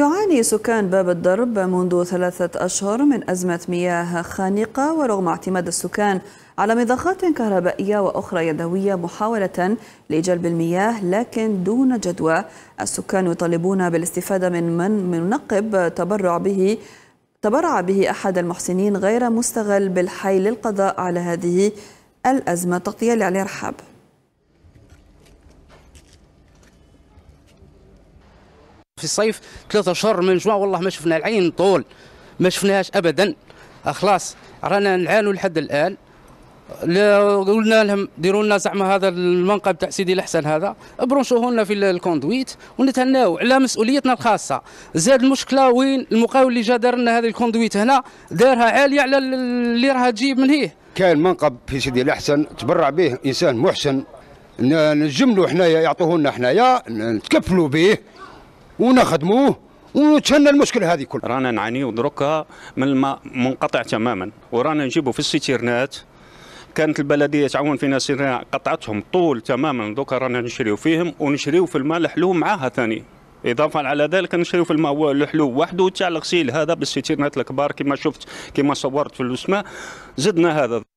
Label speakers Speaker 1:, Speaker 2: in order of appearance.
Speaker 1: يعاني سكان باب الدرب منذ ثلاثة أشهر من أزمة مياه خانقة ورغم اعتماد السكان على مضخات كهربائية وأخرى يدوية محاولة لجلب المياه لكن دون جدوى السكان يطالبون بالاستفادة من من منقب تبرع به تبرع به أحد المحسنين غير مستغل بالحي للقضاء على هذه الأزمة تغطية لعلي رحاب
Speaker 2: في الصيف ثلاثة اشهر من جوان والله ما شفنا العين طول ما شفناهاش ابدا آه، خلاص رانا نعانوا لحد الان قلنا لهم ديروا لنا زعما هذا المنقب تاع سيدي الحسن هذا برونشوه لنا في الكوندويت ونتهناو على مسؤوليتنا الخاصه زاد المشكله وين المقاول اللي جا دار لنا هذه الكوندويت هنا دارها عاليه على اللي راها تجيب من هيه كان منقب في سيدي الحسن تبرع به انسان محسن
Speaker 3: نجملوا حنايا يعطوه لنا حنايا نتكفلوا به ونخدموه
Speaker 4: وتهنى المشكل هذه كلها رانا نعانيو دروكا من الماء منقطع تماما ورانا نجيبو في السيتيرنات كانت البلديه تعاون فينا سيرنا قطعتهم طول تماما دوكا رانا نشريو فيهم ونشريو في الماء الحلو معاها ثاني اضافه على ذلك نشريو في الماء الحلو وحده تاع الغسيل هذا بالستيرنات الكبار كما شفت كما صورت في الاسماء زدنا هذا